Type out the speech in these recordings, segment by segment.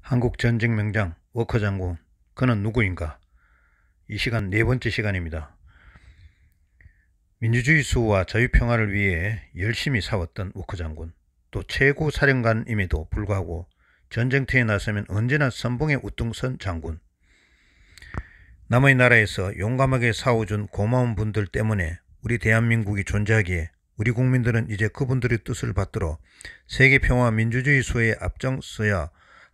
한국 전쟁 명장 워커 장군 그는 누구인가? 이 시간 네 번째 시간입니다. 민주주의 수호와 자유평화를 위해 열심히 싸웠던 워커 장군 또 최고 사령관임에도 불구하고 전쟁터에 나서면 언제나 선봉에 우뚝 선 장군 남의 나라에서 용감하게 싸워준 고마운 분들 때문에 우리 대한민국이 존재하기에 우리 국민들은 이제 그분들의 뜻을 받들어 세계평화 민주주의 수호에 앞장서야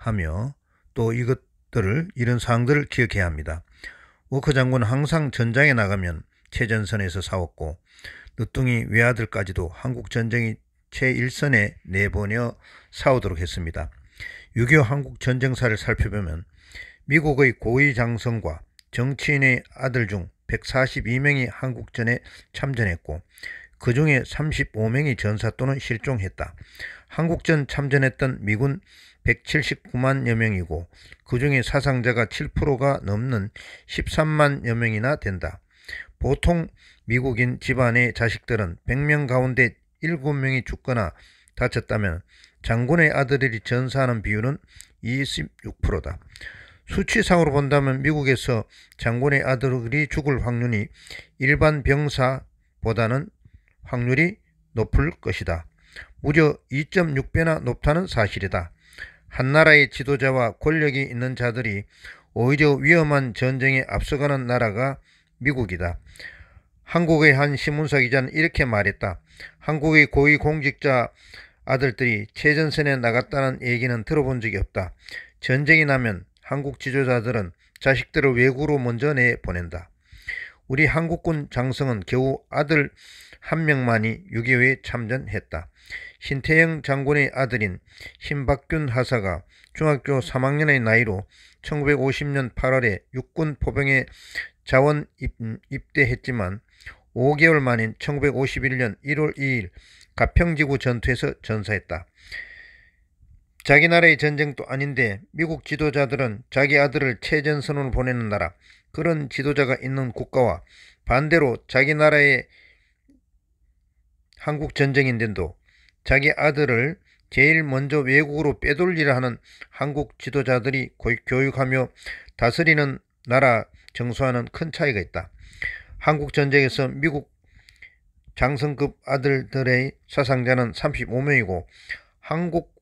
하며 또 이것들을 이런 사항들을 기억해야 합니다. 워커 장군 항상 전장에 나가면 최전선에서 싸웠고 늦둥이 외아들까지도 한국 전쟁이 최일선에 내보내 싸우도록 했습니다. 6.25 한국 전쟁사를 살펴보면 미국의 고위 장성과 정치인의 아들 중 142명이 한국전에 참전했고 그 중에 35명이 전사 또는 실종했다. 한국전 참전했던 미군 179만여 명이고 그 중에 사상자가 7%가 넘는 13만여 명이나 된다. 보통 미국인 집안의 자식들은 100명 가운데 7명이 죽거나 다쳤다면 장군의 아들들이 전사하는 비율은 26%다. 수치상으로 본다면 미국에서 장군의 아들이 죽을 확률이 일반 병사보다는 확률이 높을 것이다. 무려 2.6배나 높다는 사실이다. 한나라의 지도자와 권력이 있는 자들이 오히려 위험한 전쟁에 앞서가는 나라가 미국이다. 한국의 한 신문사 기자는 이렇게 말했다. 한국의 고위공직자 아들들이 최전선에 나갔다는 얘기는 들어본 적이 없다. 전쟁이 나면 한국 지도자들은 자식들을 외국으로 먼저 내보낸다. 우리 한국군 장성은 겨우 아들 한 명만이 6.25에 참전했다. 신태영 장군의 아들인 신박균 하사가 중학교 3학년의 나이로 1950년 8월에 육군 포병에 자원 입대했지만 5개월 만인 1951년 1월 2일 가평지구 전투에서 전사했다. 자기 나라의 전쟁도 아닌데 미국 지도자들은 자기 아들을 최전선으로 보내는 나라 그런 지도자가 있는 국가와 반대로 자기 나라의 한국 전쟁인데도 자기 아들을 제일 먼저 외국으로 빼돌리라 하는 한국 지도자들이 교육하며 다스리는 나라 정수와는 큰 차이가 있다. 한국 전쟁에서 미국 장성급 아들들의 사상자는 35명이고 한국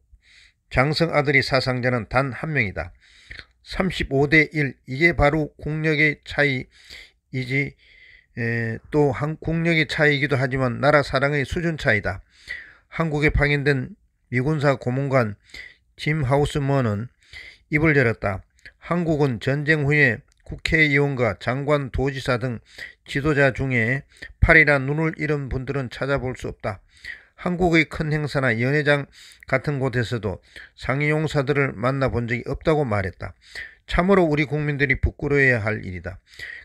장성 아들이 사상자는 단 한 명이다. 35 대 1 이게 바로 국력의 차이이지 또 한, 국력의 차이이기도 하지만 나라 사랑의 수준 차이다. 한국에 파견된 미군사 고문관 짐 하우스먼은 입을 열었다. 한국은 전쟁 후에 국회의원과 장관, 도지사 등 지도자 중에 팔이나 눈을 잃은 분들은 찾아볼 수 없다. 한국의 큰 행사나 연회장 같은 곳에서도 상의용사들을 만나본 적이 없다고 말했다. 참으로 우리 국민들이 부끄러워해야 할 일이다.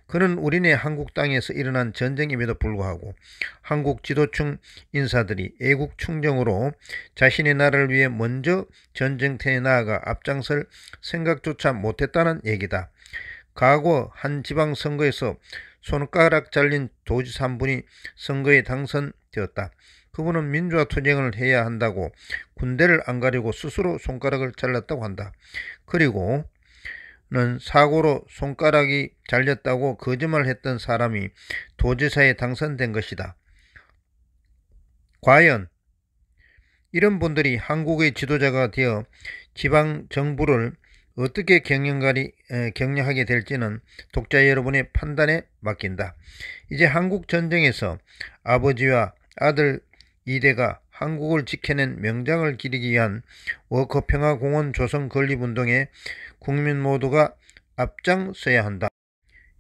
그는 우리네 한국 땅에서 일어난 전쟁임에도 불구하고 한국 지도층 인사들이 애국 충정으로 자신의 나라를 위해 먼저 전쟁터에 나아가 앞장설 생각조차 못했다는 얘기다. 과거 한 지방선거에서 손가락 잘린 도지사 한 분이 선거에 당선되었다. 그분은 민주화 투쟁을 해야 한다고 군대를 안 가리고 스스로 손가락을 잘랐다고 한다. 그리고 는 사고로 손가락이 잘렸다고 거짓말 했던 사람이 도지사에 당선된 것이다. 과연 이런 분들이 한국의 지도자가 되어 지방 정부를 어떻게 경영가리, 경영하게 될지는 독자 여러분의 판단에 맡긴다. 이제 한국 전쟁에서 아버지와 아들 이대가 한국을 지켜낸 명장을 기리기 위한 워커평화공원 조성 건립운동에 국민 모두가 앞장서야 한다.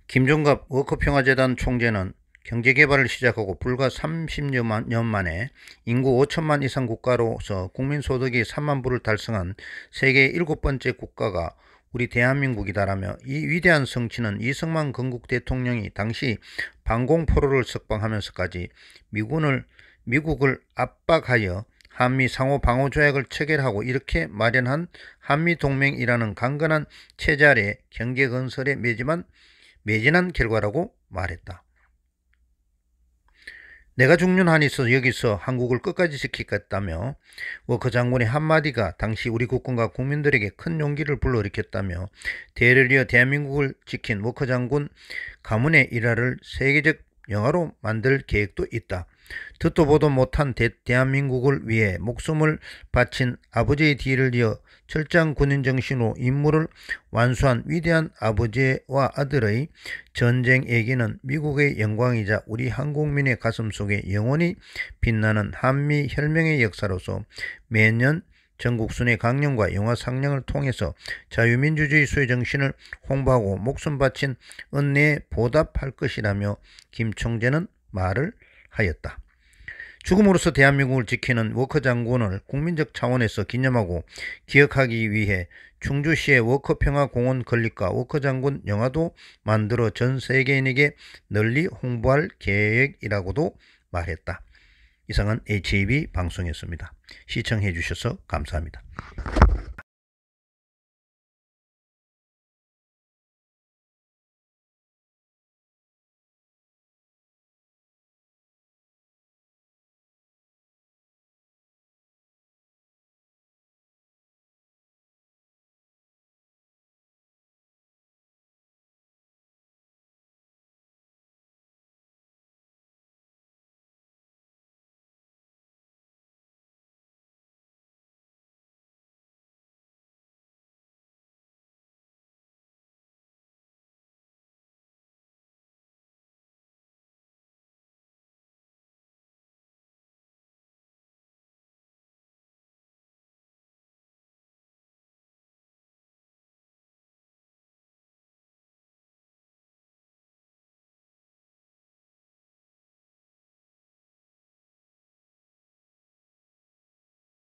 김종갑 워커평화재단 총재는 경제개발을 시작하고 불과 30년 만에 인구 5천만 이상 국가로서 국민소득이 3만 불을 달성한 세계 7번째 국가가 우리 대한민국이다라며 이 위대한 성취는 이승만 건국 대통령이 당시 방공포로를 석방하면서까지 미군을 미국을 압박하여 한미 상호 방어 조약을 체결하고 이렇게 마련한 한미 동맹이라는 강건한 체제 아래 경계 건설에 매지만 매진한 결과라고 말했다. 내가 중년 한 있어 여기서 한국을 끝까지 지키겠다며 워커 뭐 그 장군의 한마디가 당시 우리 국군과 국민들에게 큰 용기를 불러일으켰다며 대를 이어 대한민국을 지킨 워커 뭐 그 장군 가문의 일화를 세계적 영화로 만들 계획도 있다. 듣도 보도 못한 대, 대 한민국을 위해 목숨을 바친 아버지의 뒤를 이어 철장 군인 정신으로 임무를 완수한 위대한 아버지와 아들의 전쟁 얘기는 미국의 영광이자 우리 한국민의 가슴 속에 영원히 빛나는 한미 혈맹의 역사로서 매년 전국 순회 강령과 영화 상령을 통해서 자유민주주의 수의 정신을 홍보하고 목숨 바친 은내에 보답할 것이라며 김 총재는 말을 하였다. 죽음으로써 대한민국을 지키는 워커 장군을 국민적 차원에서 기념하고 기억하기 위해 충주시의 워커평화공원 건립과 워커 장군 영화도 만들어 전 세계인에게 널리 홍보할 계획이라고도 말했다. 이상은 HAB e 방송이었습니다. 시청해 주셔서 감사합니다.